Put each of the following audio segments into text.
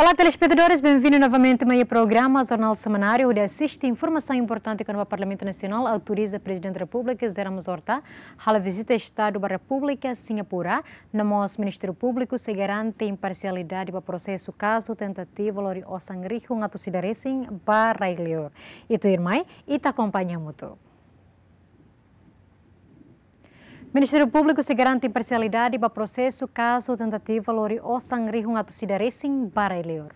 Olá, telespectadores, bem-vindos novamente ao meu programa, Jornal Semanário, onde assiste informação importante que o Parlamento Nacional autoriza o Presidente da República, José Ramos Horta, a visita o Estado da República, Singapura, na nosso Ministério Público, se garante imparcialidade para o processo caso tentativa ou sangrijo, um ato sidarecim, barra e leor. E tu irmã, e te acompanha muito. Ministério Público se garante imparcialidade para processo caso tentativa lori osangrihung atau sidarecing para eleor.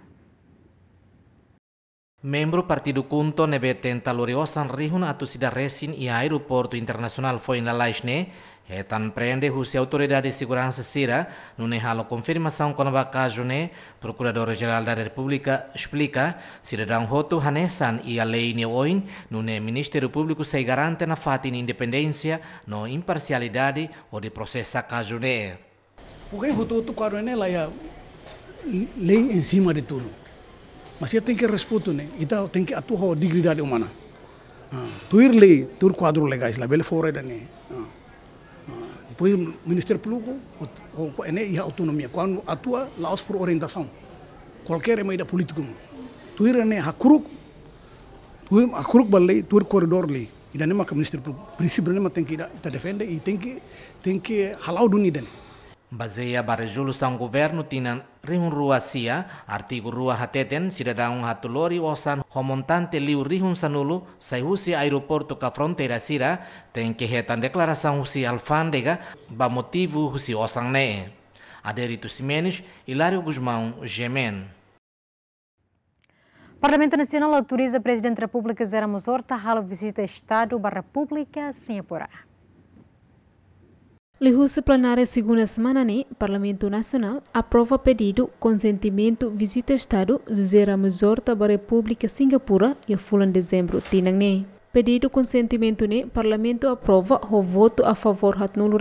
Membro Partido Kunto nebe tenta lori osangrihung atau sidarecing i aeroporto internacional foi na Laisne, prende se Autoridade de Segurança Cira, no Nehalo confirmação com a Cajune, Procurador-Geral da República, explica, cidadão Roto Hanessan e a lei Neoin, no Ministério Público se garante na fato independência, no imparcialidade ou de processo Cajune. que Roto Roto Cajune lá é lei em cima de tudo. Mas você tem que responder, né? Então tem que atuar a dignidade humana. Ah, tu ir lei, tu quadro legais, lá bela fora da né? Depois o Ministério Público e a autonomia. Quando atua, lá por orientação. Qualquer da política. Tu ira ENE, a cruz, tu a cruz balei, tu ir corredor ali. E daí o Ministério Público, princípio, tem que defender e tem que, tem que ralar o dunidane. Baseia para São governo tina rihun rua sia, artigo rua hateten, cidadão hatulori osan homontante liu rihun sanulu, saihusi aeroporto ka fronteira sira, tem que retan declaração husi alfândega, ba motivo husi osan nee. Aderito Simenes, Hilário Guzmão, Gemen. O Parlamento Nacional autoriza o Presidente da República Zé Ramos Horta a visita Estado da República, Singapura. Lihusa plenária segunda semana o Parlamento Nacional aprova pedido consentimento visita Estado Zuzera Muzorta para a República Singapura e a fula em dezembro tinang né. Pedido consentimento o Parlamento aprova o voto a favor hat nulo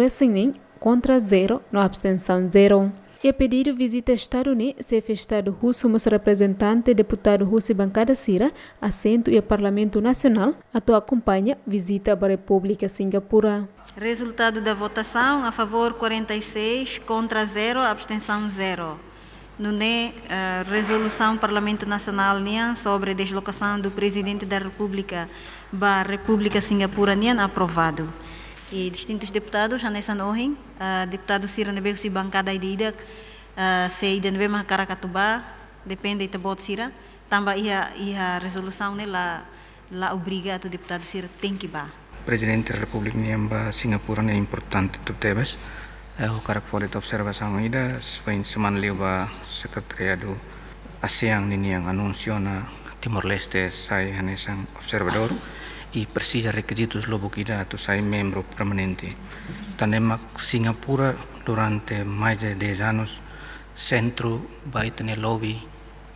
contra zero, no abstenção zero. E a pedido visita Estado-Uni, chefe Estado russo, como representante, deputado russo e bancada Sira, assento e Parlamento Nacional, atua acompanha visita à a República Singapura. Resultado da votação, a favor 46, contra 0, abstenção 0. No NE, a eh, resolução Parlamento Nacional NIAN sobre a deslocação do Presidente da República para a República Singapura NIAN aprovado. e distintos deputados, Anessa Nohen, uh, deputado Cira Nebeu Bancada e Didak, uh, se Idenbe Macaracatubá, depende Itabot Cira, tambah ia, ia resolução né, lá, lá obriga o deputado Cira tem que bar. Presidente da República de Singapura é importante tu tebas, o cara que foi observação ida, foi semana leva do ASEAN ini yang anunsiona na Timor Leste sai sang observador y precisa requisitos loboquiratos, hay miembro permanente. Tenemos Singapura durante más de 10 años, centro va a lobby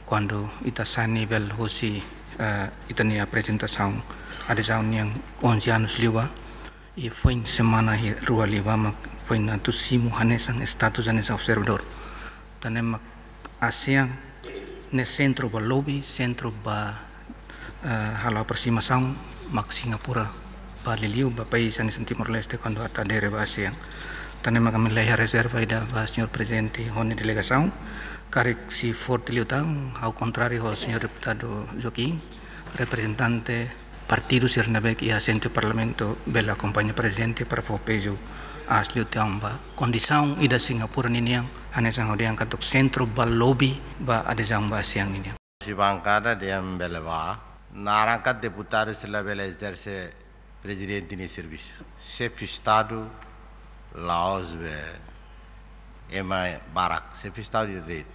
cuando ita a nivel hosi uh, eh, tenía presentación ada tahun yang 11 años liwa y fue en semana y rua liwa mak fue en tu simu hanesan estatus hanes observador tenemos ASEAN ne centro ba lobby centro ba uh, eh, halau persimasan mak Singapura Bali liu bapai sani Timor Leste kondo atta dere basi yang tane maka leha ya reserva ida ba senhor presidente honi delegasau karik si forte liu tang hau kontrari ao senhor deputado Joki representante partido Sirnabek Ia assente parlamento bela Kompanya presidente para for asli utang ba kondisang ida Singapura nini yang hanya sang hodiang katuk sentro balobi lobby ba ada sang ba siang nini. Si bangkada dia membela ba na arranca de deputados, Silabela exerce presidente de serviço. Chefe de Estado, Laos, eh, Emma Barak, chefe de Estado de Direito.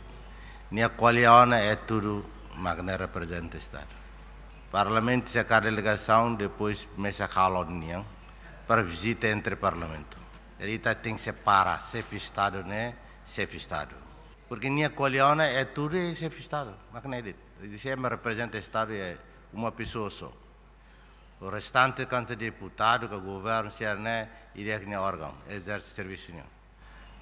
Nia coalião é tudo, Magna representa o Estado. Parlamento se a delegação, depois começa a união para visita entre parlamento. Ele tá, tem que separar chefe de Estado, né? Chefe de Estado. Porque nia coalião é tudo é chefe de Estado, Magna Se Ele sempre representa o Estado é uma pessoa só. O restante canta deputado, que governo, se é e é que nem órgão, exerce serviço nenhum.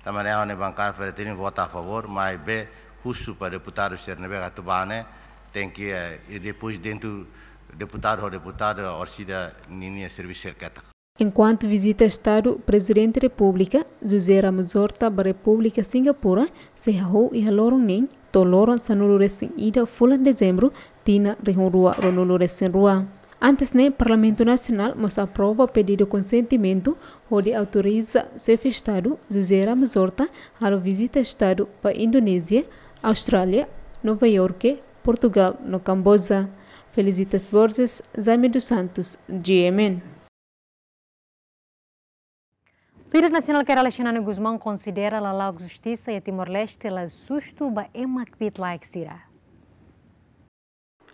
Também é uma bancária federal, vota a favor, mas bem, justo para deputado se é gatubane, tem que, eh, e depois dentro, deputado ou deputado, orsida, nem é serviço cerqueta. Enquanto visita Estado, Presidente da República, José Ramos Horta, da a República Singapura, se errou e raloram nem, toloram sanurure ida em dezembro, Palestina Antes né, Parlamento Nacional mas aprova pedido consentimento onde autoriza chefe Estado Zuzera Mzorta a visita Estado para Indonésia, Austrália, Nova Iorque, Portugal no Camboja. Felicitas Borges, Jaime dos Santos, GMN. Líder nacional que era Alexandre Guzmão considera a Lalau Justiça e Timor-Leste la susto ba a Emma like sira.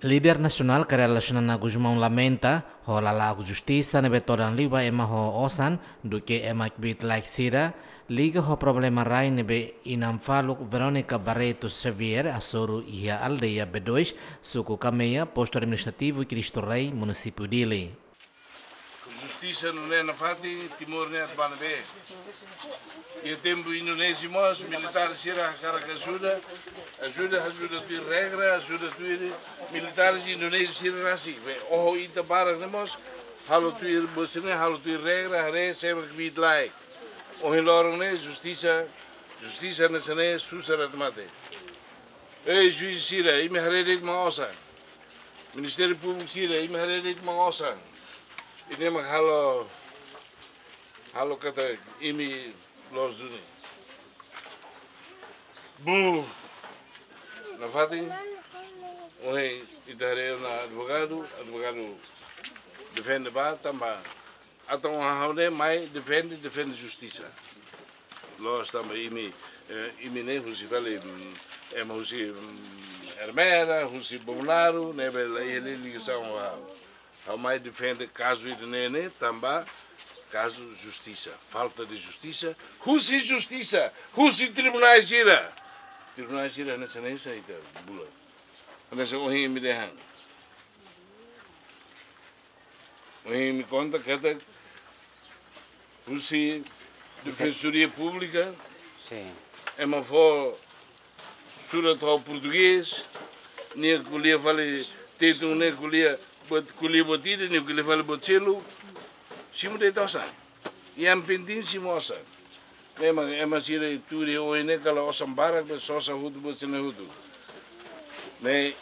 Lider nasional kare relacionan Guzmán lamenta ho la la justicia ne betoran liba ema ho osan duke ema kbit like sira liga ho problema rai ne be inanfaluk Veronica Barreto Xavier asuru ia aldeia bedois suku kameia posto administrativo Cristo Rei município Dili. Justiça no é na fati, Timor nem atmana E o tempo indonésio mos, militares ira cara que ajuda, ajuda, ajuda tu regra, ajuda tu militares indonésios ira assim. Oh, ita barang nemos, halo tu ir bosine, halo tu regra, hare sempre que vid lá O não é justiça, justiça na sene susara mate Ei juiz Sira, e me dit ma osa. Ministério Público Sira, e me dit ma Ini mah halo halo kata ini los duni. Bu. Na fati? Oi, idare na advogado, advogado defende ba tamba. Atão haune mai defende defende justiça. Nós também imi eh, imi nem husi vale é husi Hermera, husi Bolnaro, nebe ele ligação ao mais defende caso Irene também, caso justiça, falta de justiça, Rússia justiça, Rússia tribunais gira. Tribunais gira nessa nem sei, bula. Nessa ohi me o Ohi me conta que até Rússia Defensoria Pública Sim. é uma avó tal português, nem colia vale, tem um nem colia kulie botide ni kulie fale botchelu simu de tosan iam pintin simu osan memang ema ele turi oine kala osan barak be sosa hutu botsene hutu né?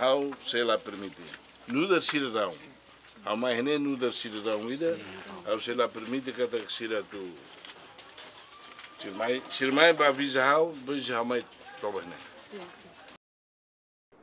hau se la permite nuda sire raun hau mai hene nuda sire raun ida hau se la permite a sire tu sirmai sirmai ba visa hau visa hau mais toba hene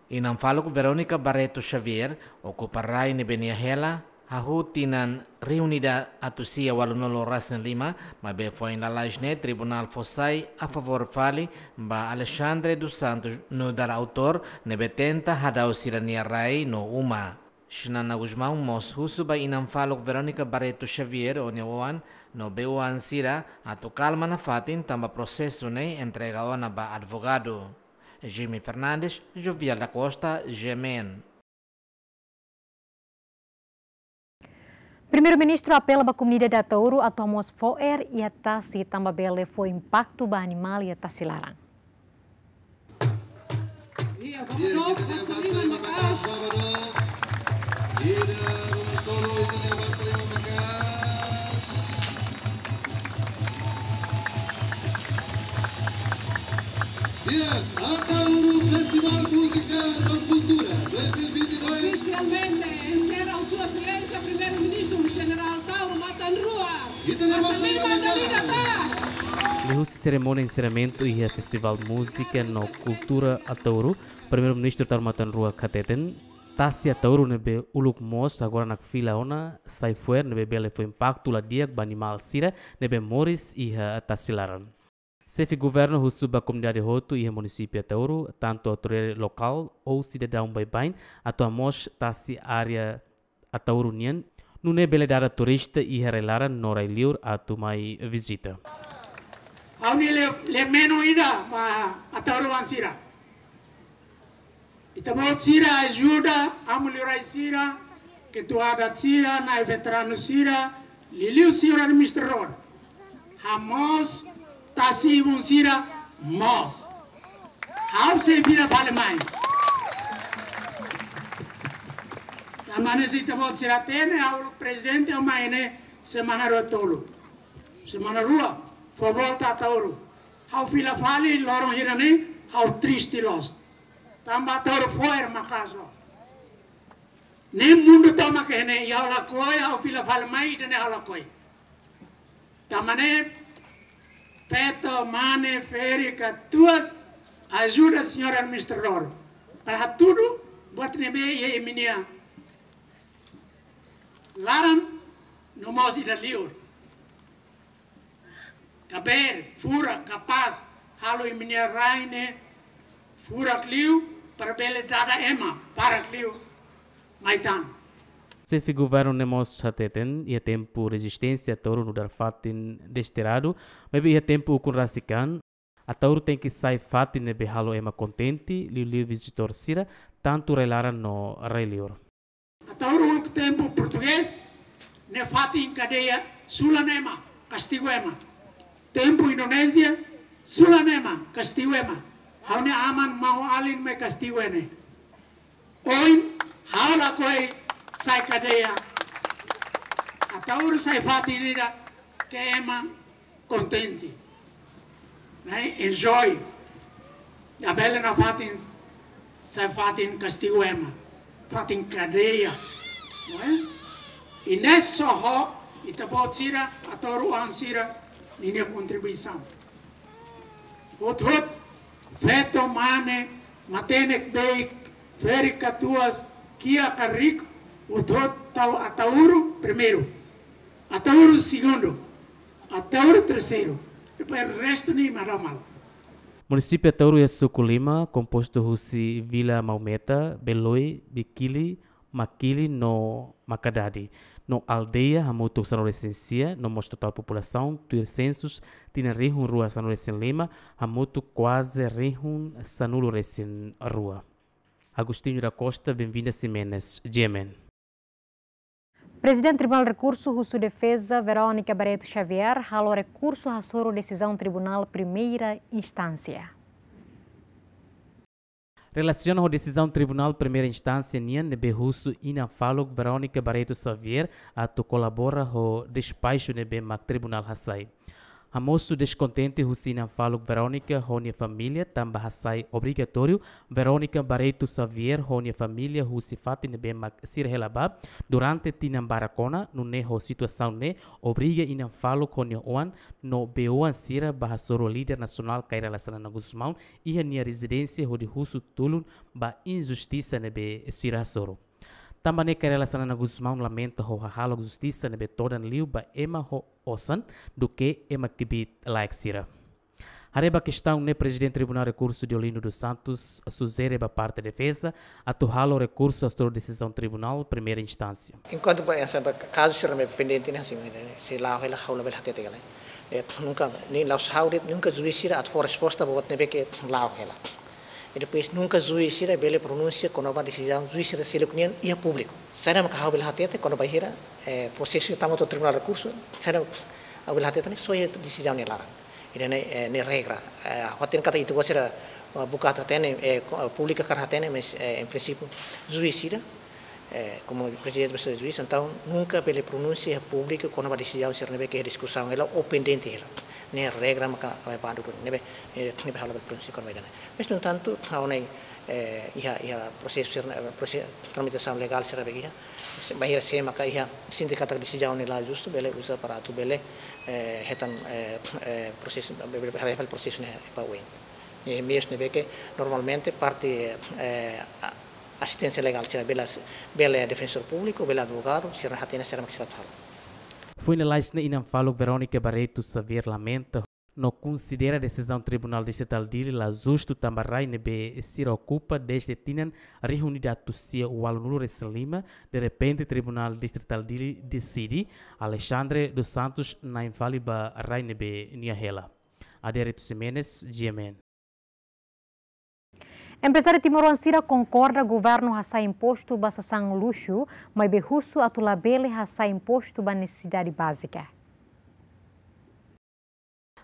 Inanfalok Verônica Barreto Xavier ocupará em Beniahela Hahutinan reunida atusia walunolo rasen lima mabe foi na lajne tribunal fossai a favor fali ba Alexandre dos Santos no dar autor nebe tenta sirania rai no uma. Shinana Guzmão mos russo, ba inanfalok Verônica Barreto Xavier o neoan, no beoan sira a calma na fatin tamba processo ne entrega ona ba advogado. Jimmy Fernandes, Jovial da Costa, Gemen. Primeiro-ministro apela para a comunidade da Tauro a tomar foer e a tasi tambabele foi impacto para animal e a tasi larang. Yeah, Depois cerimônia de encerramento e a festival música no cultura a Tauro, primeiro-ministro Tarmatan Kateten, Tasia Tauro nebe uluk mos agora na fila ona sai fuer nebe bele foi impacto la diak banimal sira nebe Morris e a Tassilaran. Serve o governo russo a comunidade roto e município Teuru, tanto a autoridade local ou cidadão Baibain, atuamos a tua área a Teuru não é beledada turista e relara nora iliur a tu mai visita. A le, le menu ida ma a Teuru Vansira. Itamot Sira ajuda, amulirai Sira, que tu ada Sira, na veterano Sira, liliu Sira administrador. Hamos, tasi unsira mos. se vira palemai. Amane se tamo tira tene ao presidente amaine semana rotolo. Semana rua, a touro. Ao fila fali loron hirani, ao triste lost. Tamba tauro foer makaso. Nem mundo toma que é nem, yau la koi, ao fila falemai, tene hau la koi. Tamane Peto, Mane, Férica, tuas, ajuda a senhora administrador. Para tudo, bote nebe e eminia. Laran, no mouse da lior, Caber, fura, capaz, halo eminia raine, fura cliu, para bele dada ema, para cliu, maitan se figuvaron nemos hateten ia tempo resistência touro no dar fatin desterado maybe ia tempo o rasikan a touro tem que sai fatin nebe halo ema contente li li visitor sira tanto relara no relior a touro um tempo português ne fatin cadeia sulanema castigo ema tempo indonésia sulanema castigo ema haune aman mau alin me castigo ene oin haula coi sai cadeia. A Tauro sai é queima, contente. Né? Enjoy. A bela na fatin, sai fatin castigo ema. Fatin cadeia. Não é? E nessa ho, e tabotira, a Tauro ansira, minha contribuição. Outro, feto mane, matenek beik, ferica tuas, kia carrico, mudou Atauro primeiro, Atauro segundo, Atauro terceiro. Depois o resto nem mandou mal. Município Atauro é Lima, composto de Vila Maumeta, Beloi, Biquili, Maquili no Macadadi. No aldeia, a moto sanoresencia, no mostro total população, tuir censos, tina rihun rua sanoresen lima, a moto quase rihun sanuloresen rua. Agostinho da Costa, bem-vindo a Simenes, Gemen. Presidente do Tribunal de Recurso, Russo Defesa, Verônica Barreto Xavier, ralou recurso a sua decisão Tribunal Primeira Instância. Relaciona a decisão Tribunal Primeira Instância Nian Nebe Russo e na Verônica Barreto Xavier a tu colabora o despacho Nebe Mac Tribunal Hassai moço descontente Rusina Falo Verônica Rônia Família também sai Obrigatório Verônica Barreto Xavier Rônia Família Rusifati Nebema Sirhelaba Durante Tinam Baracona No Neho Situação Ne Obriga não Falo o Oan No Beoan Sira Bahasoro Líder Nacional Kaira Lassana Guzmão E a minha Residência Rodi Russo Tulun Ba Injustiça Nebe Sira Soro Tambane kerelasan na Guzmão lamenta ho hahalog justiça na betodan ba ema ho osan do que ema kibit laiksira. Areba questão ne presidente tribunal recurso de Olino dos Santos, suzereba parte defesa defesa, atuhalo recurso a decisão tribunal primeira instância. Enquanto essa caso será pendente né assim, se lá ela haula bela tete gala. nunca nem lá saúde, nunca juiz irá a resposta boa teve que lá ela e depois nunca juiz ira bele pronúncia quando uma decisão juiz ira se opinião e a público sana maka habil hatete quando vai ira processo tamo no tribunal recurso sana habil hatete só ye decisão ne lara ira é ne regra hoten kata itu wasira é hatene pública kar hatene mas em princípio juíza é, como presidente do juiz então nunca pele pronúncia pública quando uma decisão se neve que discussão ela ou pendente ela ne regra é vai pandu ne ne hala pronúncia o vai Mestinya tentu saunai eh, iha iha proses eh, proses tramite sam legal sira begia bahira se maka iha sindikata di sejauh ni lah justru bele usaha paratu bele eh, hetan eh, eh proses bele proses ni pa wen ni mies ni beke normalmente parti eh, asistenza legal sira bela bele defensor pubblico bela avvocato sira hatina sira maksimat halu Foi na laisne inam falog Veronica Barreto sa lamenta não considera a decisão do Tribunal Distrital de Ilha Justo Tambarai Nebe se ocupa desde tinham reunido a Tussia o aluno Lima. De repente, o Tribunal Distrital de Ilha decide Alexandre dos Santos na infaliba Rainebe Niahela. Aderito Simenes, GMN. Empresário Timor Ansira concorda governo raça imposto basasang luxo, mas berrusso atulabele raça imposto ba necessidade básica.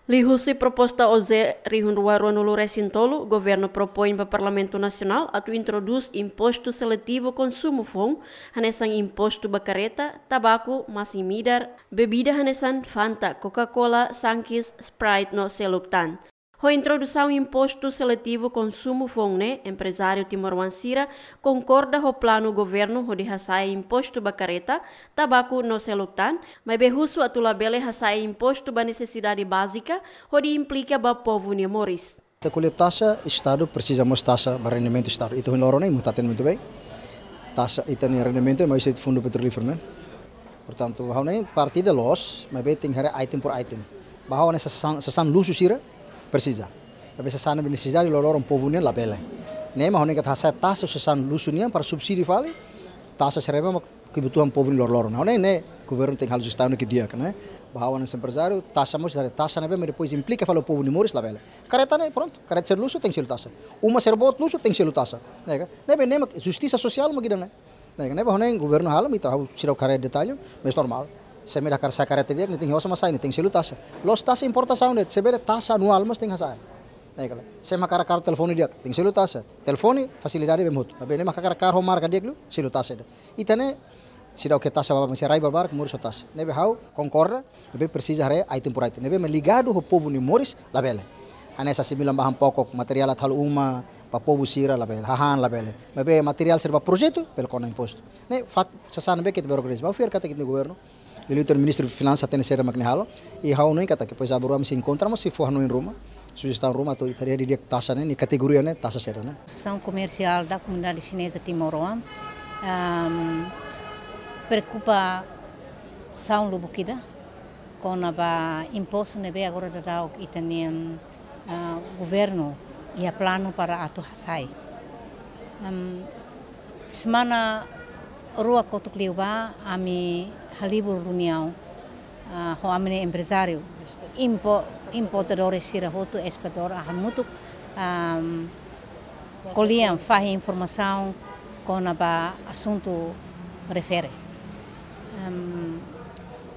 Lihusi proposta OZE Rihunruaronu Recintolo, governo propõe para o Parlamento nasional atu introduz imposto seletivo consumo fom, hanesan imposto bacareta, tabaco, masimidar, bebida hanesan Fanta, Coca-Cola, Sankis, Sprite no seluptan. do imposto seletivo consumo fone, empresário Timor timoruancira, concorda o plano governo de raçai imposto bacareta, tabaco no selutan, mas berrusso atulabele raçai imposto ba necessidade básica, de implica ba povo nemoris. Se kulit taxa, Estado de taxa para rendimento Estado. Então, não nem, mutaten muito bem. Taxa, itu rendimento, mas isso é fundo petrolífero, né? Portanto, hau nem partida loss, mas bem tem item por item. Bahau nem sesam, sesam sira, persija tapi sesana bini sisa di lorong povune la bele ne ma kata saya tas sesan lusunia para subsidi vale tas serema ma kebutuhan povune lor Nah honek ne governo teng halus tahu que dia né Bahawan empresário, taxa mais dar taxa na bem depois implica falou povo de Mores lá velha. Careta né, pronto, careta ser luxo tem que Uma ser bot luxo tem que ser taxa. Né? bini bem, né justiça social uma guida né. Né, né, honem governo hala, me trabalho tirar o cara de mas normal. se me semida karsa karete viak niting hosa masai niting silu tasa los tasa importa soundet sebere tasa anual mas ting hasai naikala sema kara kar telefoni diak ting silu tasa telefoni fasilidade bemhut bene maka kara kar homar ka diak lu silu se dá o que tasa baba miserai barbar mur so tasa nebe hau concorda nebe precisa re item por item nebe ligado o povo ni moris labele anessa similan bahan pokok material atal uma pa povo sira la bela hahan la bela mebe material serba projeto pelo cono imposto ne fat sasan be ket burocracia ba fier kata kit governo ele é o ministro de Finanças, tem ser McNihalo, e há uma kata que pois a Roma se encontramos se for no em Roma, sugestão Roma tu estaria de taxa né, categoria né, taxa será né. São comercial da comunidade chinesa timor Um, preocupa são lubuquida com a imposto neve agora da DAO e também uh, governo e a plano para a Tuhasai. Um, semana rua Kotukliuba, a minha Halibur União, ho amne empresário, impo, importadores sirahoto, exportador, há muito um, colhiam, fazem informação com o assunto refere. Um,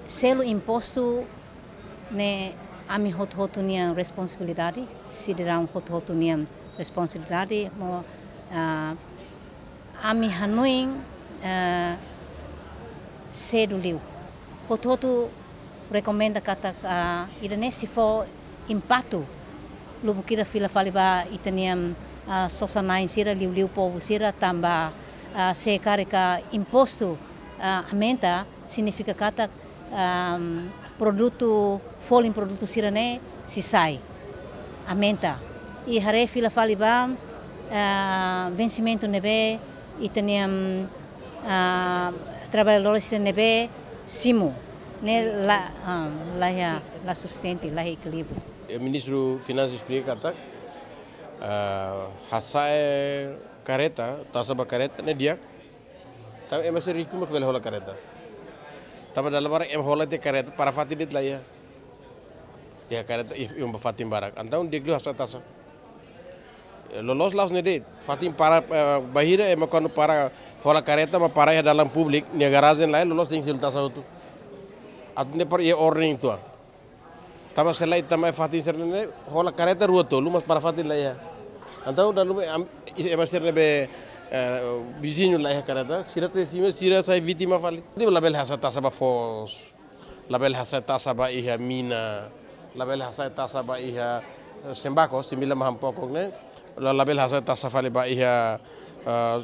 selo imposto ne a minha hot hot união responsabilidade, cidadão hot hot união responsabilidade, mo, uh, a minha hanoi, uh, cedo liu. portanto recomenda que a idane se for impacto lubu kira fila e itaniam a sosanain sira liu liu povo sira tamba a se carica imposto aumenta significa kata um, produto folin produto sira se sai aumenta e hare fila faliba uh, vencimento nebe itaniam Ah, trabalhadores de nebe simo né lá ah, lá é lá suficiente lá equilíbrio o ministro finanças explica tá hasai careta tasaba careta né dia tá é mais rico mas ele hola careta tava dalam barang em hola de careta para fatidit lá ya ya careta um fatim barak então dia glu hasa tasa lolos las ne dit fatim para eh, bahira é eh, quando para Hola karet ma paraya dalam publik, ni garagem lain lolos ding silta sautu. At ne par ye ordering tua. Tama selai e tama fatin serne hola careta ruoto lumas para fatin laia. Antau dalu emaserne be vizinho lai careta, sira te sima sira sai vítima fali. Di label hasa tasaba fos. Label hasa tasaba iha mina. Label hasa tasaba iha sembako, simila mahampokok ne. Label hasa tasaba iha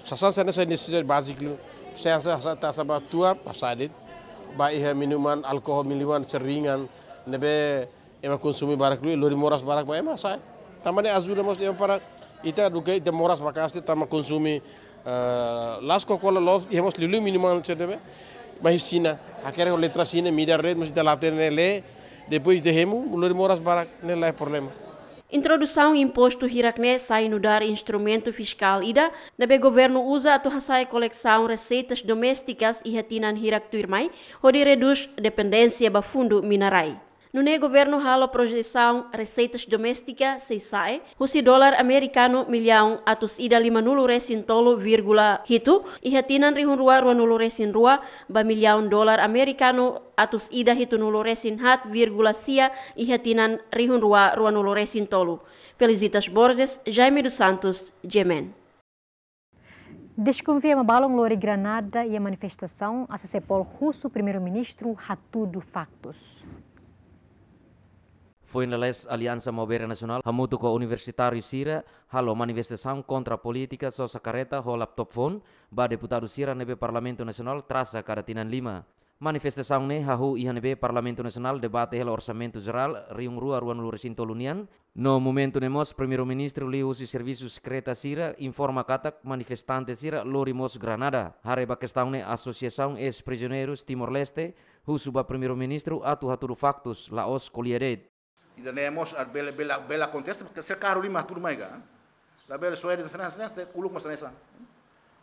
sasan ah, sana saya niscaya basiklu saya rasa tak sabar tua pasalin baik minuman alkohol minuman seringan nebe ema konsumi barak lu lori moras barak ma ema sai tamane azul mos ema para ita duke ita moras bakasti tama konsumi ah, las kokola los hemos lilu minuman chetebe mahisina akere letra sina media red mos ita latene le depois dejemos lori moras barak ne la problema Introdução imposto Hiracné sai no dar instrumento fiscal ida, nabe governo usa a torraçai coleção receitas domésticas e retinan Hirak ou onde reduz dependência ba fundo minarai. No ne governo ralo projeção receitas doméstica se sai, o dólar americano milhão atus ida lima nulo tolo vírgula hitu e retinan rihun rua rua nulo resin rua ba milhão dólar americano atus ida hitu nulo resin hat vírgula sia e retinan rihun rua rua resin tolo. Felicitas Borges, Jaime dos Santos, Gemen. Desconfia uma balão lore granada e a manifestação a Cepol russo primeiro-ministro do Factos. foi nella Alianza Movere Nacional, hamutu ko universitário Sira, halo Manifesta contra kontra Politika sosa ho laptop phone, ba deputado Sira nebe Parlamento Nasional traça caratinan lima. Manifestação ne hahu IHNB Parlamento Nasional debate helo orsamento geral riung rua ruan luresinto lunian. No momento nemos primeiro-ministro liusi serviço secreta sira informa katak manifestante sira lorimos Granada. Hare bakestão ne associação es prisioneros Timor-Leste husuba suba primeiro-ministro atu haturu factus Laos koliedet. Ida da mos bela bela bela kontes porque se caro lima turmaiga ga ¿eh? la bela di sana sana se ¿eh? uluk mas nesa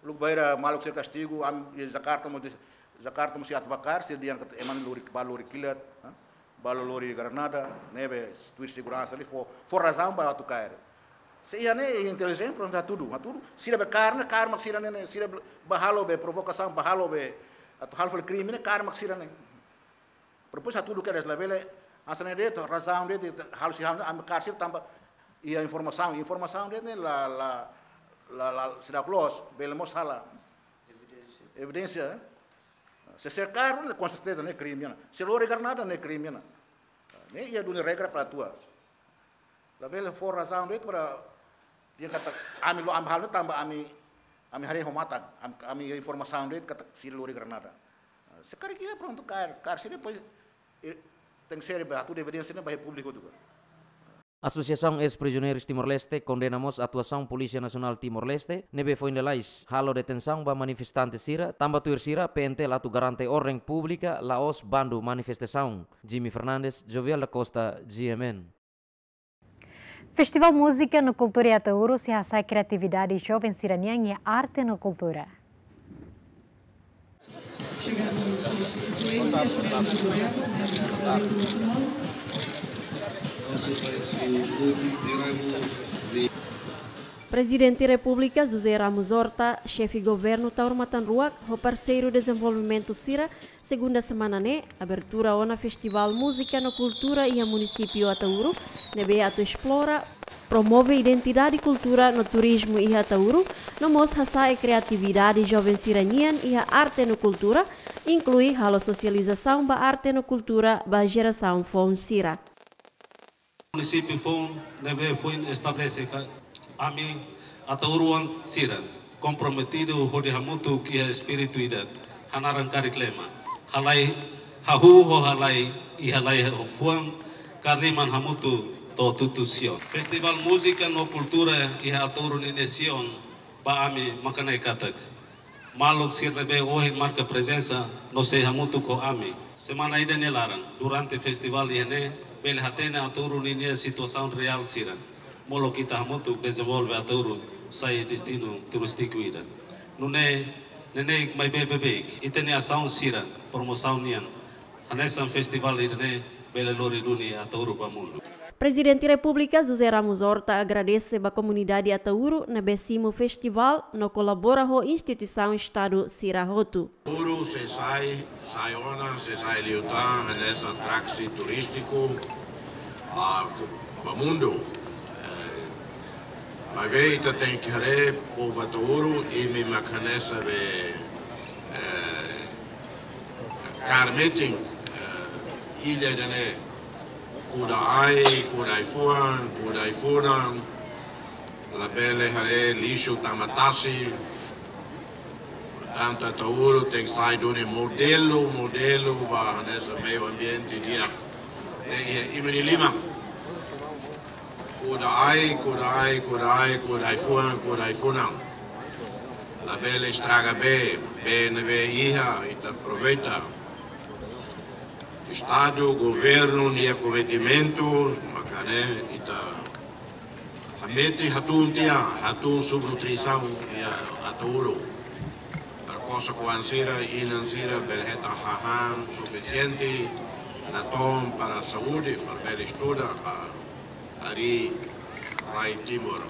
uluk baira maluk se castigo am jakarta mo jakarta mo siat bakar se dia kat eman lori balori kilat ¿eh? balo lori granada neve tuir segurança ali fo for razão ba tu kaer se ia ne intelijen pronto a tudo a tudo sira be carne carne mas sira ne sira bahalo be provocação bahalo be atu hal krimine kriminal karma sira ne Propus satu duka des labele Asalnya dia itu rasam dia harus harus ambil kasir tambah iya informasi informasi dia ini la la la, la sudah close belum salah evidensia se cercaram com certeza não é crime se não regar nada não ne ia dar regra para tua la le for razão dia para dia kata ami lo am hal tambah ami ami hari homatan ami informasi de kata si lo regar nada sekarang iya, dia pronto kar kar sini tem que ser tudo deveria Ex-Prisioneiros Timor-Leste condenamos a atuação Polícia Nacional Timor-Leste nebe foi indelais halo detenção ba manifestante sira tamba tuir sira PNT latu garante ordem pública Laos bandu manifestação Jimmy Fernandes Jovial da Costa GMN Festival Música no Cultura e Atauro se assa criatividade jovem siranian e arte no cultura chegaram os suas excelências, membros do governo, membros do Parlamento Nacional. Also, I'd like to Presidente da República José Ramos Horta, chefe de governo Taurmatan Ruak, o parceiro desenvolvimento Cira, segunda semana né, abertura ona Festival Música na Cultura e a município Atauro, nebe né, ato explora, promove identidade e cultura no turismo e Atauro, no mostra e é criatividade jovem siranian e a arte no cultura, inclui a socialização da arte no cultura da geração Fon Cira. O município Fon, nebe né, foi estabelecido amém, atauruan sira, comprometido hodi hamutu kia e idat hanaran kariklema, halai hahu ho halai i halai ho kariman hamutu to tutu sion. Festival musika no kultura i ataurun inesion, pa ami makanai katak. Malok sirrebe ohin marka presensa no se hamutu ko ami. Semana ida nelaran, durante festival ihene, bel hatena ataurun inia situasaun real siran. Molokita Hamutuk desenvolve a Turu sai destino turístico ira. Nune, nene mai bebebe, itene saun sira, promoção nian. Hanesan festival irene, bele lori duni a Turu para mundo. Presidente da República José Ramos Horta agradece a comunidade Atauro na Bessimo Festival, no colabora com a instituição Estado Sirahoto. Atauro, se sai, sai ona, se sai liutan, nessa traxi turístico, para o mundo. Maguei te tem que re o touro e me macanessa be carmeting ilha de ne cura ai cura ai fuan cura ai furan la pele hare lixo tamatasi tanto a touro tem sai do ne modelo modelo para nessa meio ambiente dia e e me lima Kurai, kurai, kurai, kurai fuan, kurai funam. La bela estraga B, BNB IRA e aproveita. Estado, governo e acometimento, Macaré e tá. Hamete hatun tia, hatun subnutrição e aturo. Percosa coansira, inansira, belheta hahan, suficiente, natom para a saúde, para a bela estuda, para hari Rai Timur.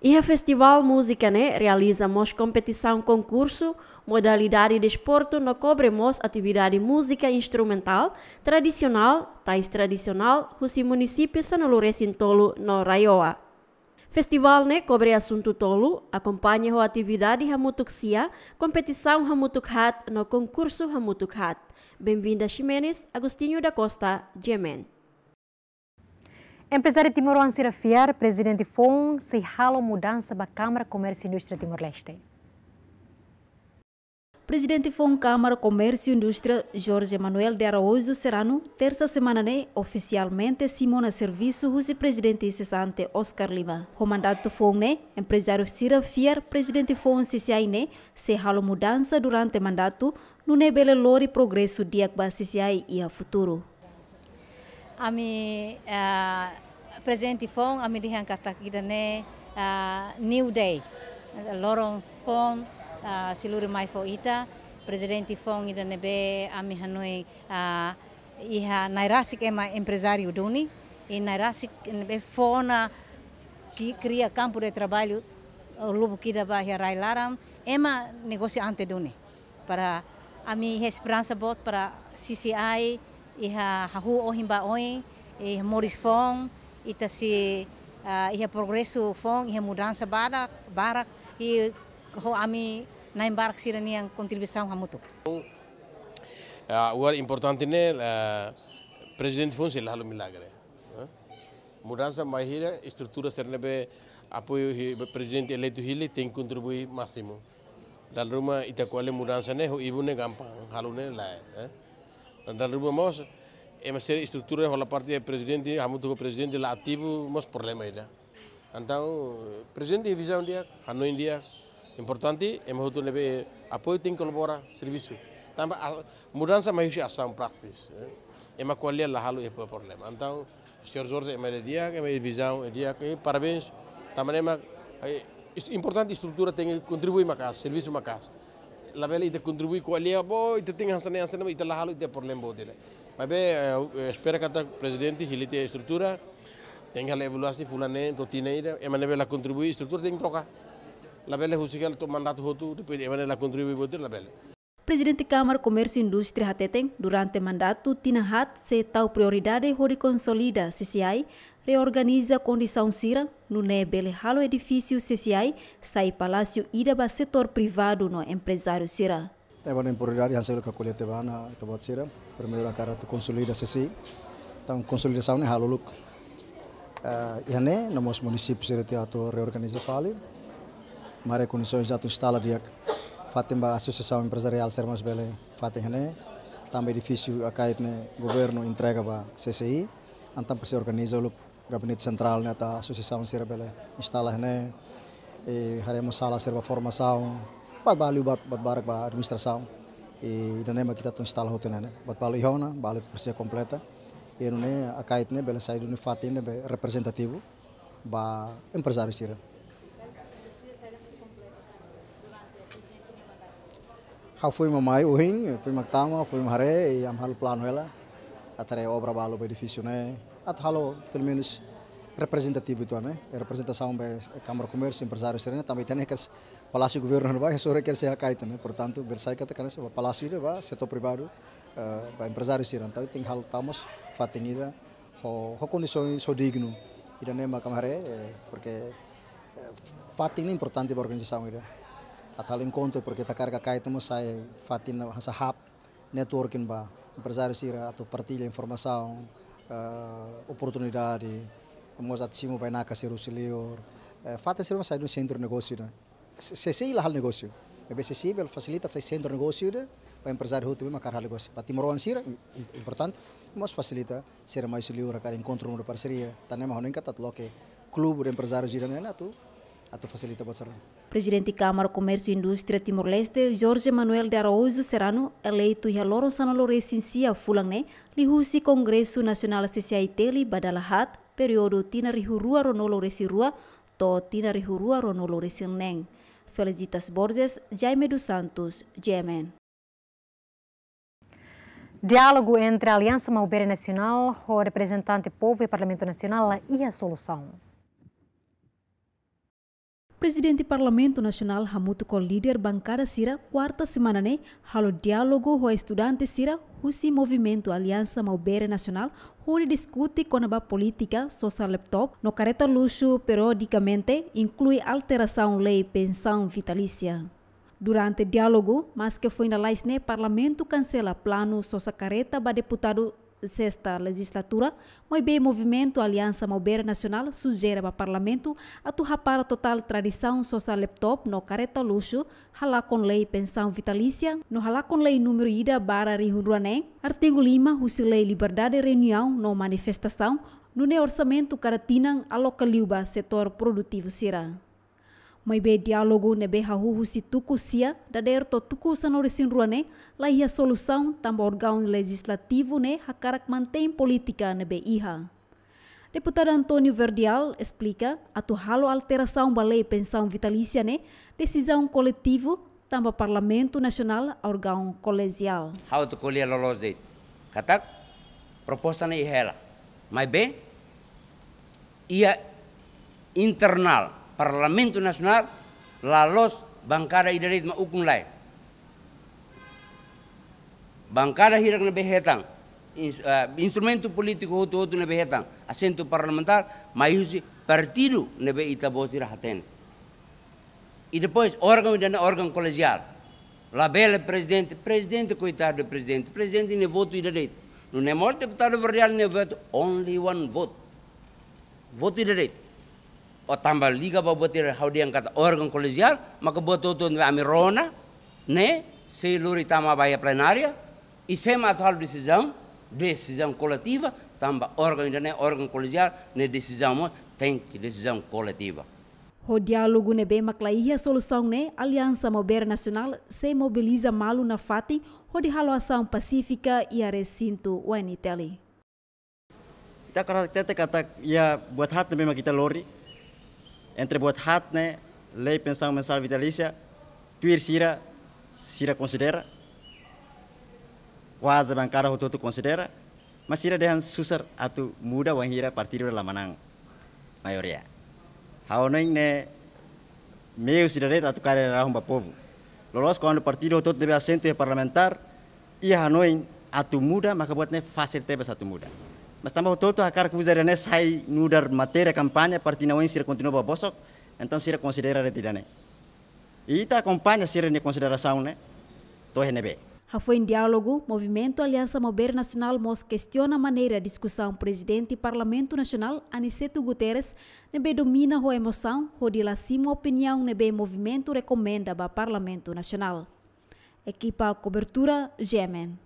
IHA Festival Música realiza né realizamos competição concurso, modalidade de esporte no cobremos atividade música instrumental tradicional, tais tradicional, husi município Sanolure Sintolo, no Raioa. Festival né cobre assunto tolo, acompanha a atividade Hamutuksia, competição Hamutukhat no concurso Hamutukhat. Bem-vinda Ximenes, Agostinho da Costa, Gemen. Empresário Timorão Sirafiar, presidente FON, se rala mudança para Câmara Comércio e Indústria Timor-Leste. Presidente FON Câmara Comércio e Indústria Jorge Manuel de Araújo Serrano, terça semana né, oficialmente Simona Serviço, Rússia presidente cessante Oscar Lima. O mandato FON né, empresário Cira Fier, presidente FON CCI né, se rala mudança durante mandato, no nebele lori progresso de Agba CCI e a futuro ami uh, presidente fon a dihan kata kita ne uh, new day lorong fon uh, eh, siluri mai ita presidente fon ita ne be ami hanoi uh, iha nairasik ema empresario duni e nairasik ne be fona que cria campo de trabalho o lobo que da bahia rai laram ema negocio ante duni para ami esperança bot para CCI iha hahu o himba oi, iha moris fong, ita si uh, iha progresu fong, iha mudansa barak, barak, e ho ami naim barak sira niang contribuição hamutu. Uh, o importante né, uh, Fong Fonse lalo milagre. Uh, mudansa mahira, estrutura sernebe apoio president eleito Hili tem que contribuir máximo. Dal ruma itakuale mudansa né, ho ibu ne gampang, halu ne lae. rua mas a estrutura pela parte do presidente, há muito o presidente lá ativo, mas problema ainda. Então, o presidente de visão dia, noite dia importante, é muito nível apoio tem que colaborar, serviço. Também mudança mais eh. é a ação prática. É uma qualidade lá halo é problema. Então, o senhor Jorge é mais dia, é mais visão, é dia que parabéns. Também é uma eh, importante estrutura tem que contribuir para casa, serviço uma casa. la ite contribui ko alia bo ite ting hasane y ite la halu de problem bo dile espero espera el presidente hilite estructura tenga la evaluasi fulane to tineira emane bela contribui estrutura ting troca labele husikal to mandato hotu depois emane la contribuye bo la labele Presidente cámara comercio e Industria Hateteng, durante mandato, hat se tau prioridade hori consolida CCI reorganiza a condição Sira no Nebel Halo Edifício CCI, sai Palácio para Setor Privado no Empresário Sira. É uma oportunidade de fazer o que vai na Itabot Sira. Primeiro, a cara consolida CCI. Então, consolidação é Halo Luc. É, e aí, no nosso município, Sira Teatro reorganiza Mas, Mare condições já instala dia. Fatem a Associação Empresarial Sermas Bele Fatem René. Também edifício a cair, né? Governo entrega então, para CCI. Então, se organizar o gabinete central né, da tá Associação Cerebela instala né, e haremos sala serva formação bat bali bat bat barak ba administração e da nema kita tu tá instala hotel né bat bali hona bali persia completa e no né a kait né bela saidu né fatin né representativo ba empresário sira Hau fui mamai uhin, fui foi fui mahare, e am hal plano ela, atare obra balo edifício né, atau halo pelo menos itu aneh representasi a ya, representação da Câmara de Comércio empresários né também tem que Palácio Governo ya, vai sobre que se kata karena portanto palasi que tem que Palácio vai setor privado para empresários né hal tamos fatinida ho ho condições ho digno ida né kamare ya, porque eh, fatin é importante para a organização ida atal encontro porque ta carga sai fatin hasa hub networking bah empresários atau partilha informasi uh, oportunidade, mos atimo vai na caseiro silior. Uh, eh, fata sirva sai no centro de negócio, né? Se sei lá o negócio. É bem acessível, facilita sai centro de negócio, né? Para empresário outro mesmo cara negócio. Para timor é importante, mas facilita ser mais silior, cara encontro uma parceria. Tanema tá honinka tatloke tá, tá clube de empresários gira né, tu Presidente Câmara Comércio e Indústria Timor-Leste, Jorge Manuel de Araújo Serrano, eleito e aloro sana loresinsia fulangné, lihusi Congresso Nacional CCITELI badalahat, período tina rihurua ronolo resirua, to tina rihurua ronolo resilneng. Felicitas Borges, Jaime dos Santos, Yemen. Diálogo entre a Aliança Malbeira Nacional, o representante povo e Parlamento Nacional e a solução. Presidente Parlamento Nacional Hamuto com líder bancada Sira quarta semana né halo diálogo com estudante Sira husi movimento Aliança Maubere Nacional onde discute com a política social laptop no careta luxo periodicamente inclui alteração lei pensão vitalícia. Durante diálogo, mas que foi na Laisne, né? parlamento cancela plano social careta para deputado sexta legislatura, mas bem movimento Aliança Malbeira Nacional sugere para o Parlamento atuar para total tradição social laptop no careta luxo, halá com lei pensão vitalícia, no halá com lei número ida barra Rihurane, artigo 5, usi lei liberdade de reunião no manifestação, no orçamento caratinang alocaliuba setor produtivo será mai be diálogo ne be hahuhu si tuku sia dader to tuku sanore sinrua ne la ia solução tamba órgão legislativo ne hakarak mantém política ne be iha. Deputado Antônio Verdial explica a halo alteração ba lei pensão vitalícia ne decisão coletivo tamba Parlamento Nacional órgão colegial. How to colher lolos de katak proposta ne ihela. Mai be ia internal Parlamento Nacional, la los bancada idarit ma ukung lai. Bancada hirang na behetang, eh, instrumento político outro outro nebe hetan, assento parlamentar, maiusi partido nebe itabozira haten. E depois órgão e órgão colegial. Labela presidente, presidente coitado do presidente, presidente nem voto e direito. Não é morte deputado verdeal nem voto, only one vote. Voto e direito. o tambal liga ba botir dia angkat organ kolegial, maka boto tu amirona ne se luri tama plenaria isema e sema atual decisão decisão coletiva tamba organ ainda né órgão colegial ne decisão tem kolektiva Ho dialogu ne be makla maklaia solusong ne Aliansa Mober Nasional se mobiliza malu na FATI o de haloação Pasifika e resinto recinto UNITELI. Kita kata kata ya buat hati memang kita lori entre buat hatne lei pensão mensal vitalícia tuir sira sira considera quase bancada tu considera mas sira dehan susar atu muda wahira partido lamanang maioria neng ne sira de atu kare rahum ba povo lolos quando o partido debe asento assento parlamentar ia hanoin atu muda maka buatne fasil tebe satu muda Mas também todo a cara que usaria né sai no dar matéria campanha parte não se continua bosok, então se considera retirane. E ta acompanha se ne consideração né. To RNB. Já foi em diálogo, Movimento Aliança Mover Nacional MOS questiona a maneira de discussão presidente e Parlamento Nacional Aniceto Guterres nebe domina a emoção, rodila sim a opinião nebe movimento recomenda para Parlamento Nacional. Equipa cobertura Gemen.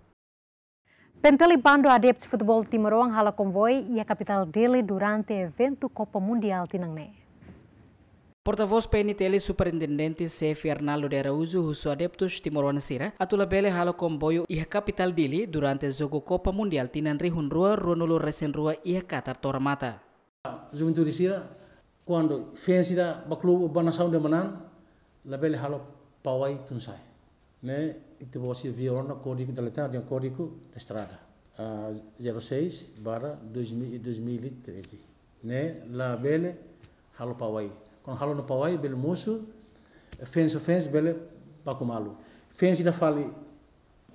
Bando adeptos futebol Timorão hala konvoi ia kapital capital dele durante evento Copa Mundial Tinangne. Portavoz voz Superintendente Sefi Arnaldo de Araújo russo adeptos timoronenseira atula bele halo comboio ia capital dili durante Zogo Copa Mundial tinan rihun rua ronulu resen rua iha Qatar tormata. Juventude sira quando fensira ba clube ba nação de manan la bele halo pawai tunsai. ne? que você viu no código da letra de um código da estrada uh, 06 barra 2013 né lá bele halo pawai quando halo no pawai bele moço fence fence bele pacumalu fence da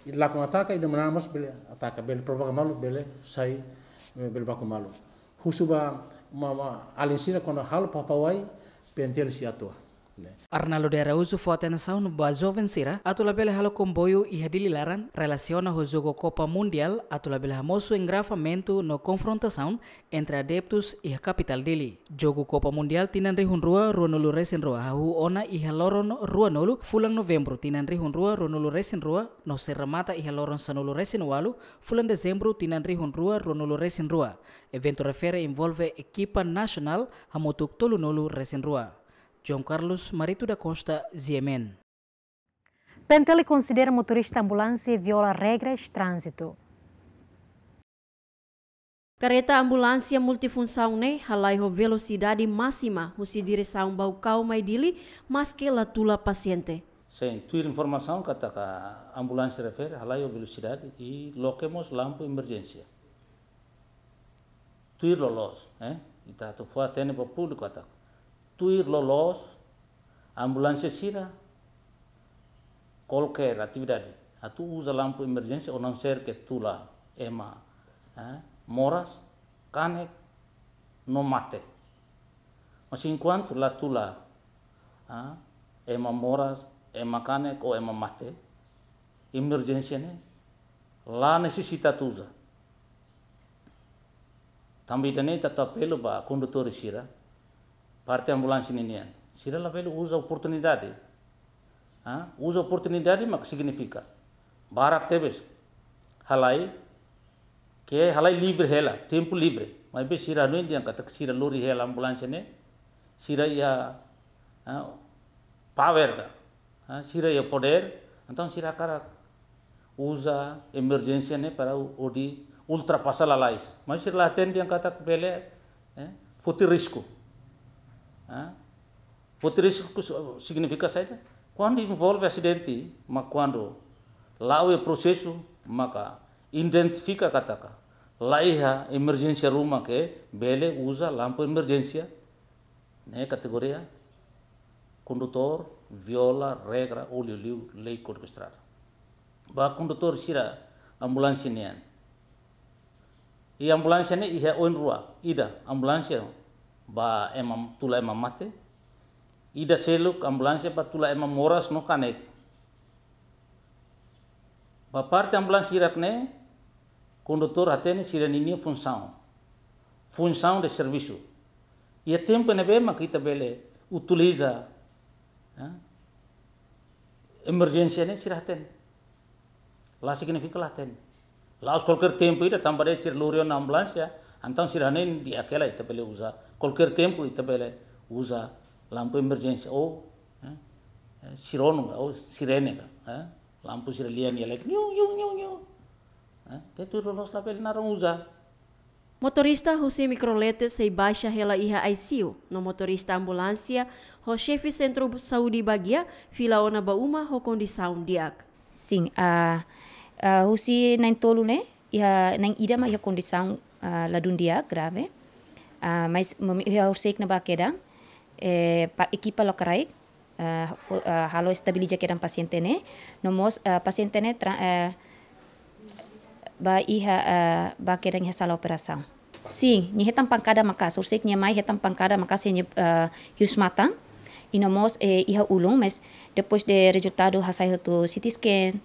e lá com ataca e demoramos bele ataca bele provoca malu bele sai eh, bele pacumalu husuba uma alinsira quando halo papawai pentel se atua né? Arnaldo uso foto no Bazoven Sira, atula bela halo comboio e hadililaran relaciona o jogo Copa Mundial atula bela hamosu engrafamento no confrontação entre adeptus e kapital dili dele. Jogo Copa Mundial tinan rihunrua ronulu rua hahu ona e haloron ruanolu fulan novembro tinan rihunrua ronulu rua no serramata e haloron sanulu walu fulan dezembro tinan rihunrua ronulu rua. Evento refere involve equipa nasional hamotuk tolunolu rua. João Carlos Marito da Costa, Ziemen. Pentele considera motorista ambulância viola regras de trânsito. Kereta ambulansia multifunção ne halaiho velocidade máxima husi direção kau mai dili mas que latula paciente. Sem tuir informação kata ka ambulância refere halaiho velocidade e loquemos lampu emergência. Tuir lolos, eh? Ita tu fua tene público ataku tuir lolos ambulansi sira kolker care atividade atu usa lampu emergência ou não ser que tula ema ¿eh? moras kane nomate mate mas enquanto la tula ¿ah? ema moras ema kane ou ema mate emergência né la necessita tuza. Tambi também tata pelo ba kondutori sira parte ambulância niniana. Sira lá ele usa oportunidade. Ah, usa oportunidade, mas significa barak tebes halai que halai livre hela, tempo livre. Mas be sira no indian kata sira lori hela ambulância ne sira ia ah, power ka. Ah, sira ia poder, então sira cara usa emergência ne para di ultrapassar a lais. Mas sira lá tem indian kata bele eh, futi risco. Futurístico significa saja quando envolve acidente, mas quando lá o prosesu maka identifica kataka. Lá a emergência rumah que bele usa lampu emergência, né, categoria condutor viola regra olho liu lei código estrada. Ba condutor sira ambulância nian. E ambulância ne ia oin rua, ida ambulância ba emam tula emam mate ida seluk ambulans ba tula emam moras no kanek ba parte ambulans irak ne condutor hatene siren sound fun sound de servisu ia tempo ne be makita bele utiliza eh? emergência ne siraten la significa laten lá os qualquer tempo ida tambare cir lurion ambulansia ya. Então Siranen de aquela itabele usa, qualquer tempo itabele usa lampu emergência ou oh, eh, eh, sirono sironu ou oh, sirene, é, eh, lampu ya elétrica, nyu nyu nyu nyu. É, tetu los label naron uza Motorista Jose Microlete sei baixa hela iha ICU, no motorista ambulansia ho chefe centro saúde bagia, filaona bauma ho kondisaun diak. Sing a uh, uh, ah, husi nain tolu ne Iha nain ida ma iha kondisaun Ah, la dia, grave ah, mais mami hia ursik na bakeda e, Ekipa equipa lokarai ah, halo stabiliza kedan paciente ne nomos paciente ne eh, ba iha ba kedan hia sala operasão sim ni hetan pancada makas ursik ni mai hetam pancada makas ni hirs matang e eh, iha ulung mas depois de resultado hasai tu CT scan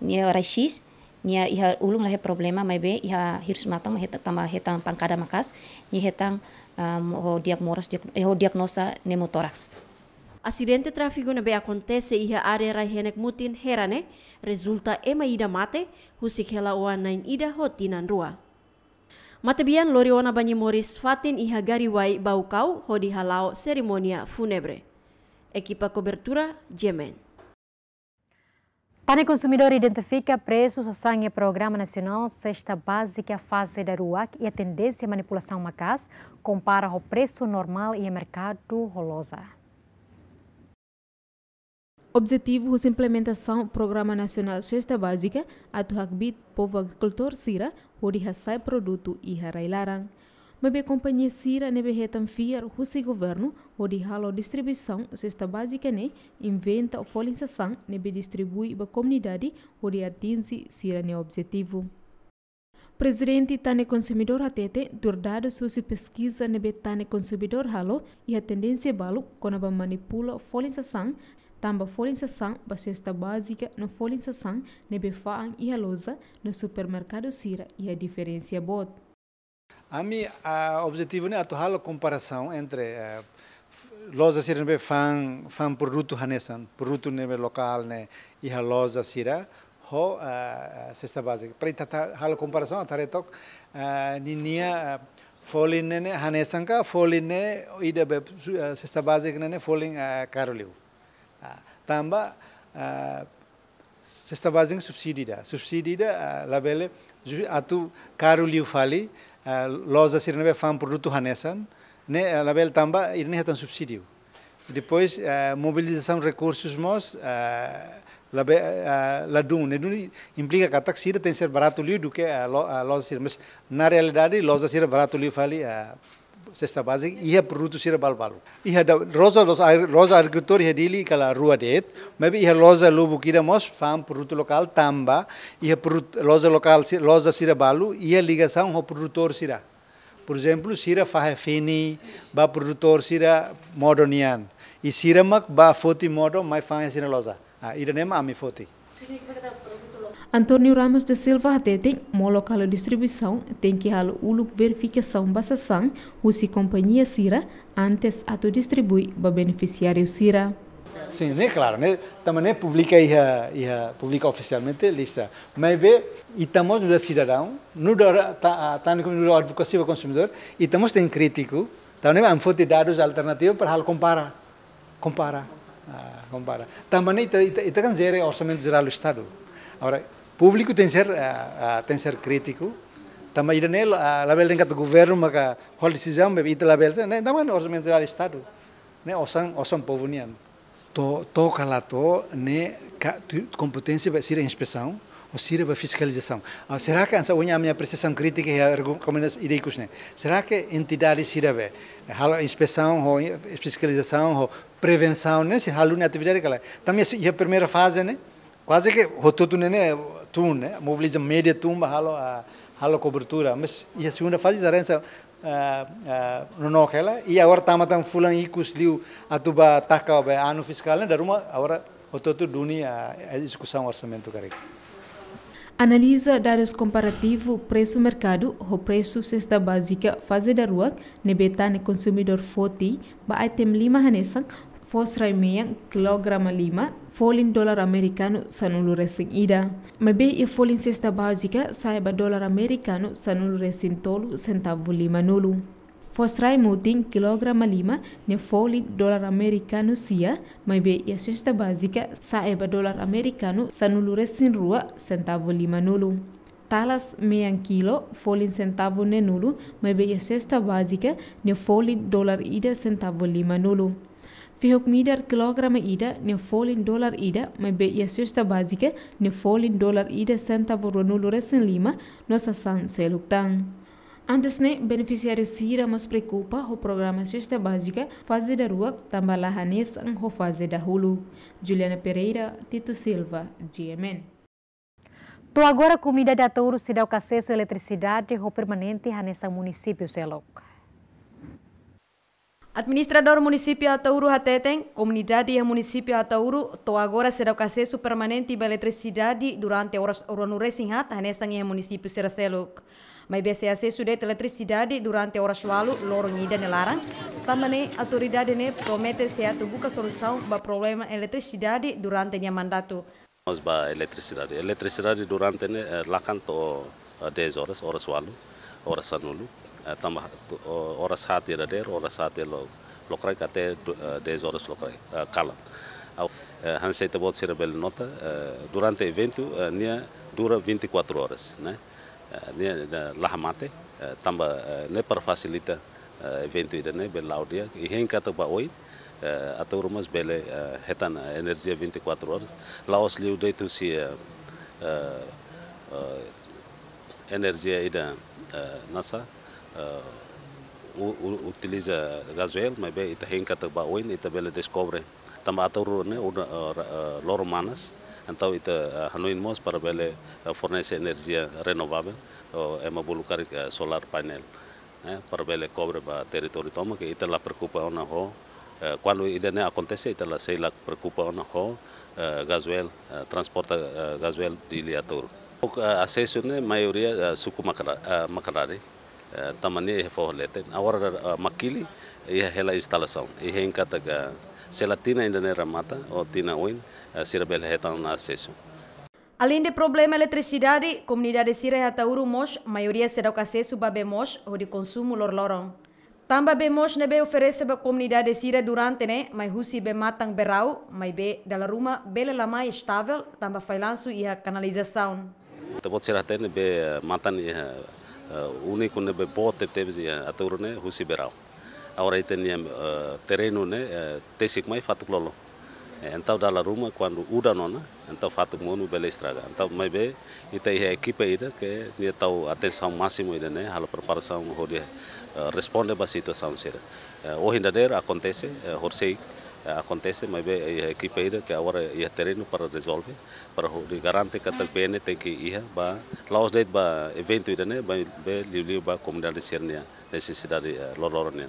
ni ora nia iha ulung lahe ya problema mai be iha hirus matang mai hetang tambah hetang pangkada makas ni hetang um, ho diagnosis eh, ho diagnosa pneumotórax Acidente na be akontese iha área henek mutin herane resulta ema ida mate husik hela oa nain ida hotinan rua. Matebian ona banyi Morris Fatin iha gariwai baukau ho halau seremonia funebre. Ekipa kobertura Jemen. Pane Consumidor identifica preços, assanha Programa Nacional sexta Básica Fase da RUAC e a tendência à é manipulação Macas compara o preço normal e o mercado rolosa. Objetivo da implementação do Programa Nacional sexta Básica, a Tuhakbit Povo Agricultor Sira, Hori Hassai Produto e Harailarang. Bebe companhia Sira nebe retam fiar o seu governo o de halo distribuição cesta básica ne inventa o folinsação nebe distribui ba comunidade o de atinge Sira ne objetivo. Presidente Tane Consumidor ATT turdado susi pesquisa nebe Tane Consumidor halo e a tendência balu conaba manipula folinsação tamba folinsação ba cesta básica no folinsação nebe faang e halosa no supermercado Sira e a diferença bot. A mim, o objetivo é atuar a comparação entre uh, eh, loja sira be fan fan produto hanesan produto nebe local né e a loja sira ho uh, cesta base para tata hal comparação atare tok ninia folin né ne hanesan folin né ida be uh, cesta base que né folin karoliu uh, ah, tamba uh, cesta base subsídio da subsídio da uh, labele atu karoliu fali lojas irnebe fan produto hanesan, né, eh, label tamba irne hatan subsídio. Depois eh, mobilização de recursos mos eh, labe ladum, né, implica que a taxira tem ser barato liu do que a loja mas na realidade loja ser é barato liu fali cesta básica, ia produzir balbalo. Ia da rosa dos rosa agricultor ia dili kala rua det, maybe ia loza lubu kira mos farm produto local tamba, ia produto loza local loza sira balu, ia ligação ao produtor sira. Por exemplo, sira fahafini, ba produtor sira modonian. E sira mac ba foti modo mai fahafini sira loza. Ah, ira nema ami foti. Sim, Antônio Ramos da Silva detém uma local de distribuição tem que halo uma verificação ou se companhia Cira, antes a tu distribui para beneficiário Sira. Sim, né, claro, né, também né, publica ia, publica oficialmente a lista, mas vê estamos no cidadão, no da tá tá no advocacia do consumidor e estamos tem crítico, também fonte de dados alternativos para hal compara, compara, ah, compara. Também ita ita, ita zero orçamento geral do estado. Agora, público tem ser, uh, uh, tem ser crítico. Também ir nele, eh, a label tem que governo, mas a qual decisão, mas ir label, né? Também orçamento do Estado, né? Ou são, ou são povo uniano. To, to calato, né? Competência vai ser a inspeção, ou ser a fiscalização. Ah, será que essa unha a minha apreciação crítica e recomendações iricos, né? Será que entidades irá ver? a inspeção, ou fiscalização, ou prevenção, né? Se halo na atividade, também é a primeira fase, né? quase que rotou tudo né tum eh? né mobiliza média tum halo a halo cobertura mas e a segunda fase da rensa eh, eh, no no aquela e agora tá matando fulan e cusliu a tuba taca o ano fiscal né da ruma agora rotou tudo dunia a discussão orçamento carreira Analisa dados comparativo preço-mercado o preço cesta básica fase da rua, nebetane consumidor foti, ba item lima hanesang, fosrai meyang kilograma lima folin dolar amerikanu sanulu resing ida ma be e folin sesta basica saiba dolar amerikanu sanulu resing tolu centavo lima nulu fosrai mutin kilograma lima ne folin dolar amerikanu sia ma be e sesta basica saiba dolar amerikanu sanulu resing rua sentavo lima nulu talas meyan kilo folin sentavo ne nulu ma be e sesta basica ne folin dolar ida sentavo lima nulu 500 quilograma ida ne folin dollar ida me be ia sexta básica ne folin dollar ida centavo ronulure sen lima nossa san seluctan. Antes ne beneficiário Sira mas preocupa o programa Sexta Básica Fase da Rua Tambalahanes em ho Fase da Hulu. Juliana Pereira, Tito Silva, GMN. Tô agora comida da Touro se dá o acesso à eletricidade o permanente a nessa município Seloca. Administrador municipio e Atauru hateteng comunidade e município Atauru, to agora será o acesso permanente eletricidade durante horas urbanure sinhat, nessa em município Seraceluk. Mas besse acesso de eletricidade durante horas walu loro ida nelaran, também a autoridade ne promete se buka solução para problema eletricidade durante nyaman mandato. Mas ba eletricidade, eletricidade durante ne eh, lakan to 10 eh, horas horas walu orasanulu eh, tamba eh, oras hati da der oras hati lo lokrai kate eh, des horas lokrai kalan au han sei te bot nota durante evento nia dura 24 horas né nia la mate tamba ne per facilita evento ida ne bel laudia i hen kata ba oi atau rumah bele hetan energia 24 horas laos liu deitu si energia ida Eh, NASA eh, utiliza gasoil, maybe ita hinka ta oin ita bela discovery tamatur ne una eh, lor manas antau ita hanuin mos para bele fornese energia renovável ema uma bulucar solar panel para bele cobre ba territori toma que ita la preocupa ona ho quando ida ne acontece ita la sei la preocupa ona ho gasoil transporta gasoil di liator Assessor ah, né? maioria ah, suco macarare, ah, também é forlete, agora maquili e hela instalação, e reencata que se ainda não ramata ou tina oin, se rebel retan na acesso. Além de problema eletricidade, comunidade Sira Hatauru Mosh, maioria será o acesso babe Mosh ou de consumo lor lorong. Tamba be Mosh nebe oferece a comunidade Sira durante né, mas husi bem matang berau, mas da dala ruma bele lama estável, tamba failanço e a canalização. تبوتسيراتين بمطن ونيكون ببوت تبتبزي أتورني هوسي براو أوريتن يم ترينوني تسيك ماي فاتك لولو então da la ruma quando o nona então fato mono bela estrada então mas bem então é a equipe ida que nia tau atenção máxima ida né hal preparação hoje responde ba situação ser eh, o hinda der acontece eh, horsei acontece, mas e a equipa ira que agora ia terreno para resolver, para garante que a PN tem que ir, ba laos deit ba evento ira né, ba be livre ba comunidade sernia necessidade eh, lolornia.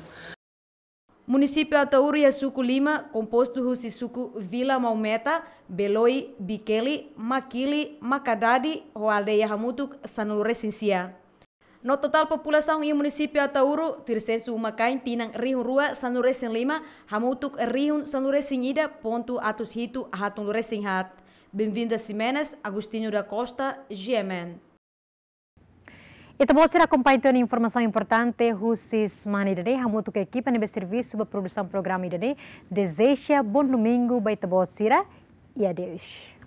Município Atauria Suco Lima, composto Rusi Suco Vila Maumeta, Beloi, Bikeli, Makili, Makadadi, Roaldeia Ramutuk, Sanure Sincia. No total população e município Atauro, Tirsenso Umacain, Tinang, Rihun Rua, Sanuresin Lima, Hamutuk, Rihun, Sanuresin Ida, Ponto, Atos Rito, Hatun Luresin Hat. Bem-vinda, Simenes, Agostinho da Costa, GMN. E também você acompanha a informação importante, Russis Manidade, Hamutuk, equipa de serviço para produção do programa Dede. Deseja bom domingo, Baita Boa Sira e adeus.